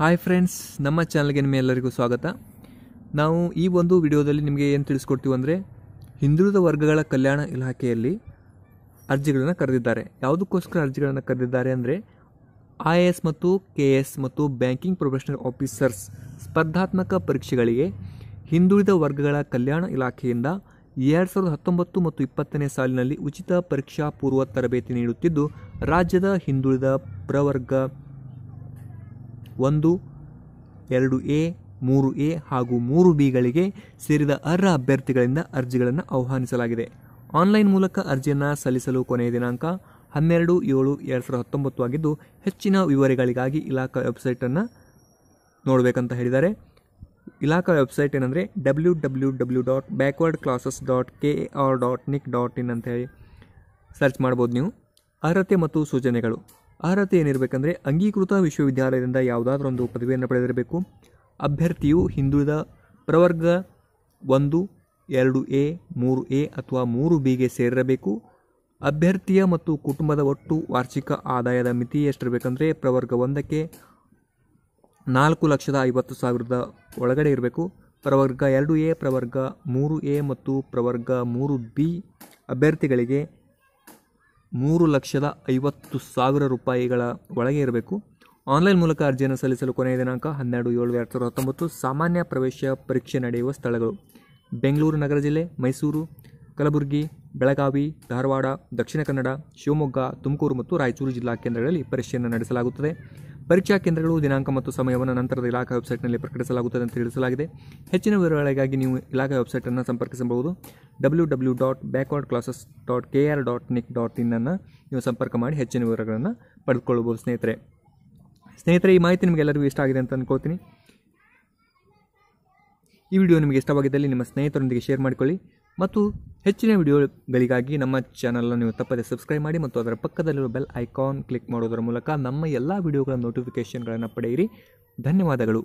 hi friends ನಮ್ಮ ಚಾನಲ್ಗೆ ನಿಮ್ಮ ಎಲ್ಲರಿಗೂ ಸ್ವಾಗತ ನಾವು ಈ ಒಂದು ವಿಡಿಯೋದಲ್ಲಿ ನಿಮಗೆ ಏನು ತಿಳಿಸ್ಕೊಡ್ತೀವಿ ಅಂದರೆ ಹಿಂದುಳಿದ ವರ್ಗಗಳ ಕಲ್ಯಾಣ ಇಲಾಖೆಯಲ್ಲಿ ಅರ್ಜಿಗಳನ್ನು ಕರೆದಿದ್ದಾರೆ ಯಾವುದಕ್ಕೋಸ್ಕರ ಅರ್ಜಿಗಳನ್ನು ಕರೆದಿದ್ದಾರೆ ಅಂದರೆ ಐ ಎ ಎಸ್ ಮತ್ತು ಕೆ ಎಸ್ ಮತ್ತು ಬ್ಯಾಂಕಿಂಗ್ ಪ್ರೊಫೆಷನಲ್ ಆಫೀಸರ್ಸ್ ಸ್ಪರ್ಧಾತ್ಮಕ ಪರೀಕ್ಷೆಗಳಿಗೆ ಹಿಂದುಳಿದ ವರ್ಗಗಳ ಕಲ್ಯಾಣ ಇಲಾಖೆಯಿಂದ ಎರಡು ಸಾವಿರದ ಹತ್ತೊಂಬತ್ತು ಮತ್ತು ಇಪ್ಪತ್ತನೇ ಸಾಲಿನಲ್ಲಿ ಉಚಿತ ಪರೀಕ್ಷಾ ಪೂರ್ವ ತರಬೇತಿ ನೀಡುತ್ತಿದ್ದು ರಾಜ್ಯದ ಹಿಂದುಳಿದ ಪ್ರವರ್ಗ ಒಂದು ಎರಡು ಎ ಮೂರು ಎ ಹಾಗೂ ಮೂರು ಬಿಗಳಿಗೆ ಸೇರಿದ ಅರ್ಹ ಅಭ್ಯರ್ಥಿಗಳಿಂದ ಅರ್ಜಿಗಳನ್ನು ಆಹ್ವಾನಿಸಲಾಗಿದೆ ಆನ್ಲೈನ್ ಮೂಲಕ ಅರ್ಜಿಯನ್ನು ಸಲ್ಲಿಸಲು ಕೊನೆಯ ದಿನಾಂಕ ಹನ್ನೆರಡು ಏಳು ಎರಡು ಸಾವಿರದ ಹತ್ತೊಂಬತ್ತು ಆಗಿದ್ದು ಹೆಚ್ಚಿನ ವಿವರಗಳಿಗಾಗಿ ಇಲಾಖಾ ವೆಬ್ಸೈಟನ್ನು ನೋಡಬೇಕಂತ ಹೇಳಿದ್ದಾರೆ ಇಲಾಖಾ ವೆಬ್ಸೈಟ್ ಏನಂದರೆ W W W dot backward classes dot K A R dot nic dot in ಅಂತ ಹೇಳಿ ಸರ್ಚ್ ಮಾಡ್ಬೋದು ನೀವು ಅರ್ಹತೆ ಮತ್ತು ಸೂಚನೆಗಳು ಅರ್ಹತೆ ಏನಿರಬೇಕಂದ್ರೆ ಅಂಗೀಕೃತ ವಿಶ್ವವಿದ್ಯಾಲಯದಿಂದ ಯಾವುದಾದ್ರೂ ಒಂದು ಪದವಿಯನ್ನು ಪಡೆದಿರಬೇಕು ಅಭ್ಯರ್ಥಿಯು ಹಿಂದುಳಿದ ಪ್ರವರ್ಗ ಒಂದು ಎರಡು ಎ ಮೂರು ಎ ಅಥವಾ ಮೂರು ಬಿಗೆ ಸೇರಿರಬೇಕು ಅಭ್ಯರ್ಥಿಯ ಮತ್ತು ಕುಟುಂಬದ ಒಟ್ಟು ವಾರ್ಷಿಕ ಆದಾಯದ ಮಿತಿ ಎಷ್ಟಿರಬೇಕಂದ್ರೆ ಪ್ರವರ್ಗ ಒಂದಕ್ಕೆ ನಾಲ್ಕು ಲಕ್ಷದ ಐವತ್ತು ಸಾವಿರದ ಒಳಗಡೆ ಇರಬೇಕು ಪ್ರವರ್ಗ ಎರಡು ಎ ಪ್ರವರ್ಗ ಮೂರು ಎ ಮತ್ತು ಪ್ರವರ್ಗ ಮೂರು ಬಿ ಅಭ್ಯರ್ಥಿಗಳಿಗೆ ಮೂರು ಲಕ್ಷದ ಐವತ್ತು ಸಾವಿರ ರೂಪಾಯಿಗಳ ಒಳಗೆ ಇರಬೇಕು ಆನ್ಲೈನ್ ಮೂಲಕ ಅರ್ಜಿಯನ್ನು ಸಲ್ಲಿಸಲು ಕೊನೆಯ ದಿನಾಂಕ ಹನ್ನೆರಡು ಏಳು ಎರಡು ಸಾವಿರದ ಹತ್ತೊಂಬತ್ತು ಸಾಮಾನ್ಯ ಪ್ರವೇಶ ಪರೀಕ್ಷೆ ನಡೆಯುವ ಸ್ಥಳಗಳು ಬೆಂಗಳೂರು ನಗರ ಜಿಲ್ಲೆ ಮೈಸೂರು ಕಲಬುರಗಿ ಬೆಳಗಾವಿ ಧಾರವಾಡ ದಕ್ಷಿಣ ಕನ್ನಡ ಶಿವಮೊಗ್ಗ ತುಮಕೂರು ಮತ್ತು ರಾಯಚೂರು ಜಿಲ್ಲಾ ಕೇಂದ್ರಗಳಲ್ಲಿ ಪರೀಕ್ಷೆಯನ್ನು ನಡೆಸಲಾಗುತ್ತದೆ ಪರೀಕ್ಷಾ ಕೇಂದ್ರಗಳು ದಿನಾಂಕ ಮತ್ತು ಸಮಯವನ್ನು ನಂತರದ ಇಲಾಖಾ ವೆಬ್ಸೈಟ್ನಲ್ಲಿ ಪ್ರಕಟಿಸಲಾಗುತ್ತದೆ ಅಂತ ತಿಳಿಸಲಾಗಿದೆ ಹೆಚ್ಚಿನ ವಿವರಗಳಿಗಾಗಿ ನೀವು ಇಲಾಖಾ ವೆಬ್ಸೈಟನ್ನು ಸಂಪರ್ಕಿಸಬಹುದು W W dot backward classes dot K R dot nic dot ಇನ್ನನ್ನು ನೀವು ಸಂಪರ್ಕ ಮಾಡಿ ಹೆಚ್ಚಿನ ವಿವರಗಳನ್ನು ಪಡೆದುಕೊಳ್ಳಬಹುದು ಸ್ನೇಹಿತರೆ ಸ್ನೇಹಿತರೆ ಈ ಮಾಹಿತಿ ನಿಮಗೆಲ್ಲರಿಗೂ ಇಷ್ಟ ಆಗಿದೆ ಅಂತ ಅಂದ್ಕೋತೀನಿ ಈ ವಿಡಿಯೋ ನಿಮಗೆ ಇಷ್ಟವಾಗಿದ್ದಲ್ಲಿ ನಿಮ್ಮ ಸ್ನೇಹಿತರೊಂದಿಗೆ ಶೇರ್ ಮಾಡಿಕೊಳ್ಳಿ ಮತ್ತು ಹೆಚ್ಚಿನ ವಿಡಿಯೋಗಳಿಗಾಗಿ ನಮ್ಮ ಚಾನಲನ್ನು ನೀವು ತಪ್ಪದೆ ಸಬ್ಸ್ಕ್ರೈಬ್ ಮಾಡಿ ಮತ್ತು ಅದರ ಪಕ್ಕದಲ್ಲಿರುವ ಬೆಲ್ ಐಕಾನ್ ಕ್ಲಿಕ್ ಮಾಡೋದರ ಮೂಲಕ ನಮ್ಮ ಎಲ್ಲ ವಿಡಿಯೋಗಳ ನೋಟಿಫಿಕೇಷನ್ಗಳನ್ನು ಪಡೆಯಿರಿ ಧನ್ಯವಾದಗಳು